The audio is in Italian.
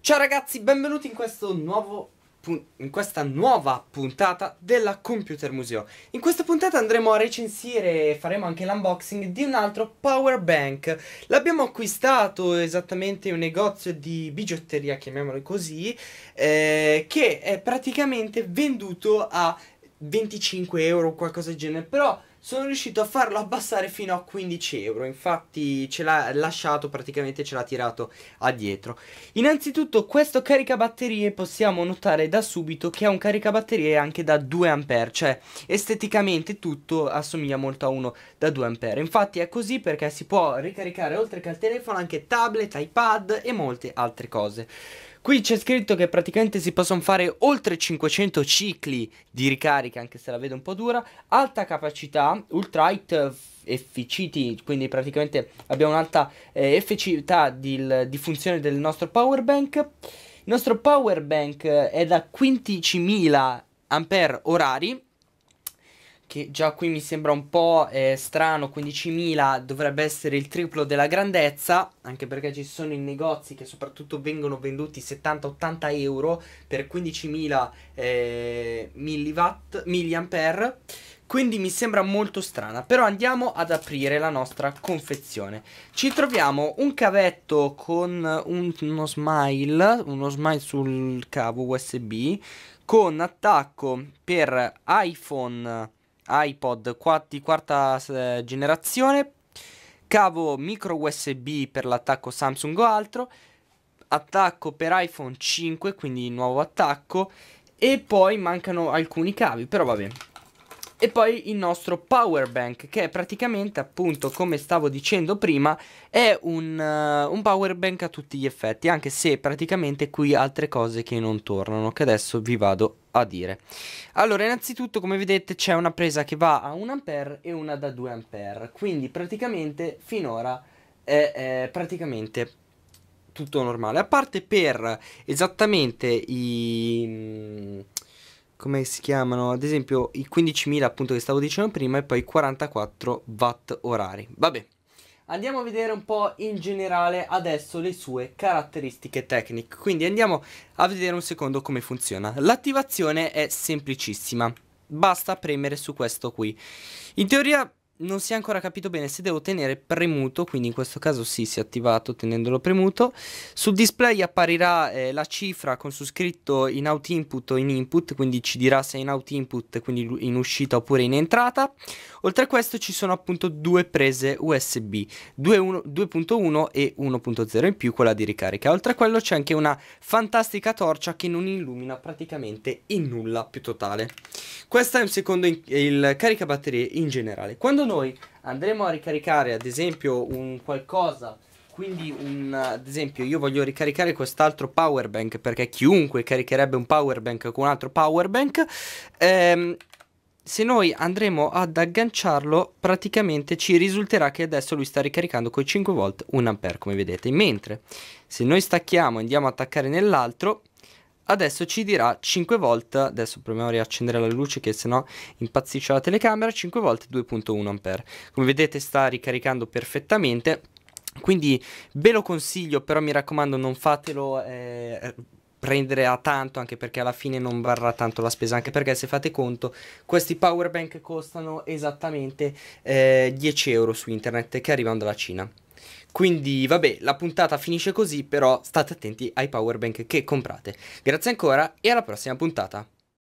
Ciao ragazzi, benvenuti in questo nuovo in questa nuova puntata della Computer Museo. In questa puntata andremo a recensire e faremo anche l'unboxing di un altro power bank. L'abbiamo acquistato esattamente in un negozio di bigiotteria, chiamiamolo così, eh, che è praticamente venduto a 25 euro o qualcosa del genere, però sono riuscito a farlo abbassare fino a 15 euro infatti ce l'ha lasciato praticamente ce l'ha tirato a dietro innanzitutto questo caricabatterie possiamo notare da subito che è un caricabatterie anche da 2 ampere cioè esteticamente tutto assomiglia molto a uno da 2 ampere infatti è così perché si può ricaricare oltre che al telefono anche tablet iPad e molte altre cose Qui c'è scritto che praticamente si possono fare oltre 500 cicli di ricarica, anche se la vedo un po' dura, alta capacità, ultra height eh, FCT, quindi praticamente abbiamo un'alta eh, efficità di, di, funzione del nostro power bank. Il nostro power bank eh, è da 15.000 ampere orari che già qui mi sembra un po' eh, strano, 15.000 dovrebbe essere il triplo della grandezza, anche perché ci sono i negozi che soprattutto vengono venduti 70-80 euro per 15.000 eh, milliwatt, milliampere, quindi mi sembra molto strana, però andiamo ad aprire la nostra confezione. Ci troviamo un cavetto con un, uno smile, uno smile sul cavo USB, con attacco per iPhone iPod di quarta eh, generazione, cavo micro USB per l'attacco Samsung o altro, attacco per iPhone 5, quindi nuovo attacco, e poi mancano alcuni cavi, però vabbè, e poi il nostro power bank che è praticamente appunto come stavo dicendo prima è un, uh, un, power bank a tutti gli effetti anche se praticamente qui altre cose che non tornano che adesso vi vado a dire allora innanzitutto come vedete c'è una presa che va a 1 ampere e una da 2 ampere quindi praticamente finora è, è praticamente tutto normale a parte per esattamente i mm, come si chiamano, ad esempio i 15.000 appunto che stavo dicendo prima e poi 44 watt orari. Vabbè. Andiamo a vedere un po' in generale adesso le sue caratteristiche tecniche, quindi andiamo a vedere un secondo come funziona. L'attivazione è semplicissima, basta premere su questo qui. In teoria non si è ancora capito bene se devo tenere premuto, quindi in questo caso sì, si è attivato tenendolo premuto. Sul display apparirà eh, la cifra con su scritto in out input o in input, quindi ci dirà se è in out input, quindi in uscita oppure in entrata. Oltre a questo ci sono appunto due prese USB 2.1 e 1.0 in più quella di ricarica. Oltre a quello c'è anche una fantastica torcia che non illumina praticamente in nulla più totale. Questo è un secondo in- il caricabatterie in generale. Quando noi andremo a ricaricare ad esempio un qualcosa quindi un, ad esempio io voglio ricaricare quest'altro power bank perché chiunque caricherebbe un power bank con un altro power bank ehm, se noi andremo ad agganciarlo praticamente ci risulterà che adesso lui sta ricaricando con 5 volt 1 ampere come vedete mentre se noi stacchiamo e andiamo ad attaccare nell'altro adesso ci dirà 5 volt adesso proviamo a riaccendere la luce che sennò impazzisce la telecamera 5 volt 2.1 ampere come vedete sta ricaricando perfettamente quindi ve lo consiglio però mi raccomando non fatelo eh, prendere a tanto anche perché alla fine non varrà tanto la spesa anche perché se fate conto questi power bank costano esattamente eh, 10 euro su internet che arrivano dalla Cina quindi vabbè la puntata finisce così però state attenti ai power bank che comprate grazie ancora e alla prossima puntata